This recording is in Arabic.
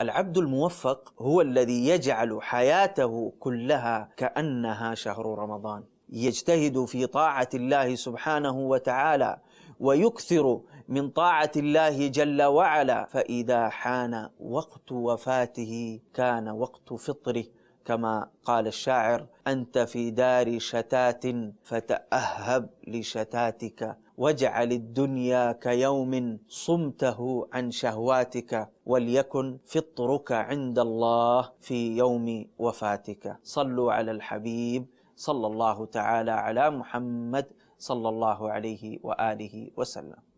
العبد الموفق هو الذي يجعل حياته كلها كانها شهر رمضان يجتهد في طاعه الله سبحانه وتعالى ويكثر من طاعه الله جل وعلا فاذا حان وقت وفاته كان وقت فطره كما قال الشاعر أنت في دار شتات فتأهب لشتاتك واجعل الدنيا كيوم صمته عن شهواتك وليكن فطرك عند الله في يوم وفاتك صلوا على الحبيب صلى الله تعالى على محمد صلى الله عليه وآله وسلم